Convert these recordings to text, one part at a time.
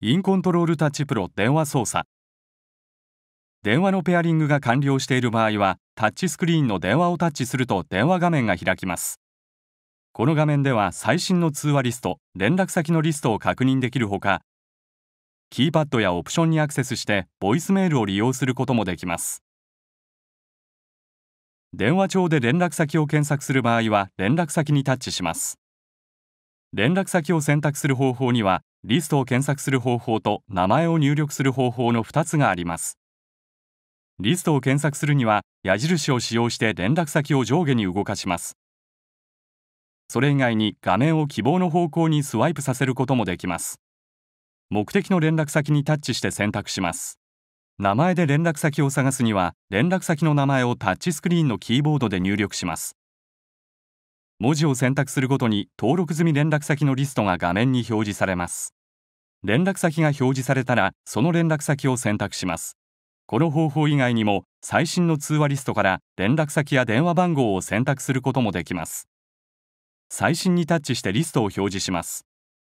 インコントロールタッチプロ電話操作電話のペアリングが完了している場合はタッチスクリーンの電話をタッチすると電話画面が開きますこの画面では最新の通話リスト連絡先のリストを確認できるほかキーパッドやオプションにアクセスしてボイスメールを利用することもできます電話帳で連絡先を検索する場合は連絡先にタッチします連絡先を選択する方法にはリストを検索する方法と名前を入力する方法の2つがありますリストを検索するには矢印を使用して連絡先を上下に動かしますそれ以外に画面を希望の方向にスワイプさせることもできます目的の連絡先にタッチして選択します名前で連絡先を探すには連絡先の名前をタッチスクリーンのキーボードで入力します文字を選択するごとに登録済み連絡先のリストが画面に表示されます連絡先が表示されたらその連絡先を選択しますこの方法以外にも最新の通話リストから連絡先や電話番号を選択することもできます最新にタッチしてリストを表示します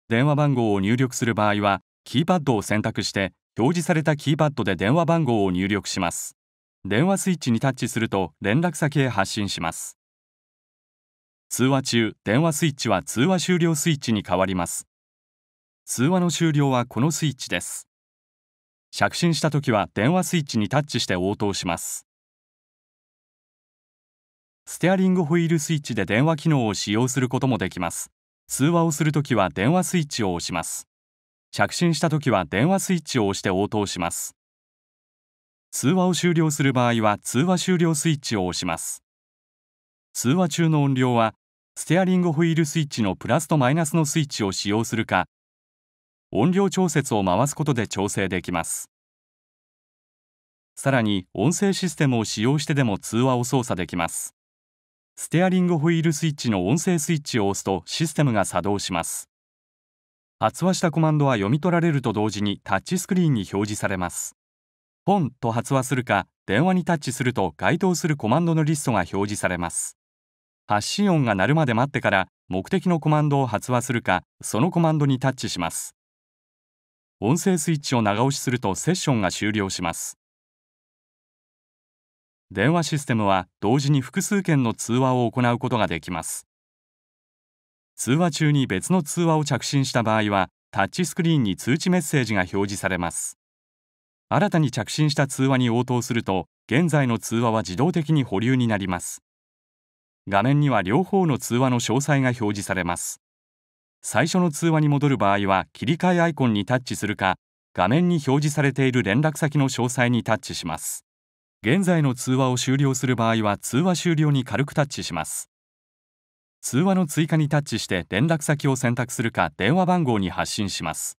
電話番号を入力する場合はキーパッドを選択して表示されたキーパッドで電話番号を入力します電話スイッチにタッチすると連絡先へ発信します通話中電話スイッチは通話終了スイッチに変わります通話の終了はこのスイッチです着信した時は電話スイッチにタッチして応答しますステアリングホイールスイッチで電話機能を使用することもできます通話をするときは電話スイッチを押します着信したときは電話スイッチを押して応答します通話を終了する場合は通話終了スイッチを押します通話中の音量はステアリングホイールスイッチのプラスとマイナスのスイッチを使用するか音量調節を回すことで調整できますさらに音声システムを使用してでも通話を操作できますステアリングホイールスイッチの音声スイッチを押すとシステムが作動します発話したコマンドは読み取られると同時にタッチスクリーンに表示されます「ポン」と発話するか電話にタッチすると該当するコマンドのリストが表示されます発信音が鳴るまで待ってから目的のコマンドを発話するかそのコマンドにタッチします音声スイッチを長押しするとセッションが終了します電話システムは同時に複数件の通話を行うことができます通話中に別の通話を着信した場合はタッチスクリーンに通知メッセージが表示されます新たに着信した通話に応答すると現在の通話は自動的に保留になります画面には両方の通話の詳細が表示されます最初の通話に戻る場合は切り替えアイコンにタッチするか画面に表示されている連絡先の詳細にタッチします現在の通話を終了する場合は通話終了に軽くタッチします通話の追加にタッチして連絡先を選択するか電話番号に発信します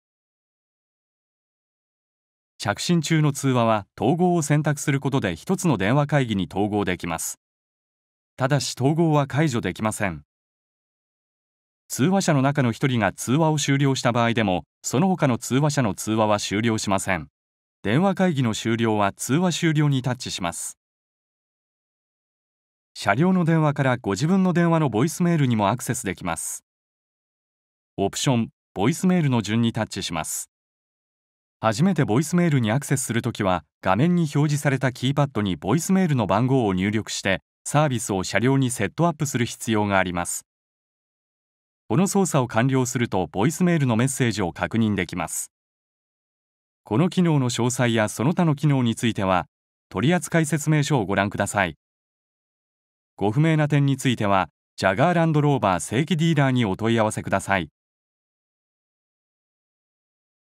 着信中の通話は統合を選択することで1つの電話会議に統合できますただし統合は解除できません通話者の中の1人が通話を終了した場合でもその他の通話者の通話は終了しません電話会議の終了は通話終了にタッチします車両の電話からご自分の電話のボイスメールにもアクセスできますオプションボイスメールの順にタッチします初めてボイスメールにアクセスするときは画面に表示されたキーパッドにボイスメールの番号を入力してサービスを車両にセットアップする必要がありますこの操作を完了するとボイスメールのメッセージを確認できますこの機能の詳細やその他の機能については取扱説明書をご覧くださいご不明な点についてはジャガーランドローバー正規ディーラーにお問い合わせください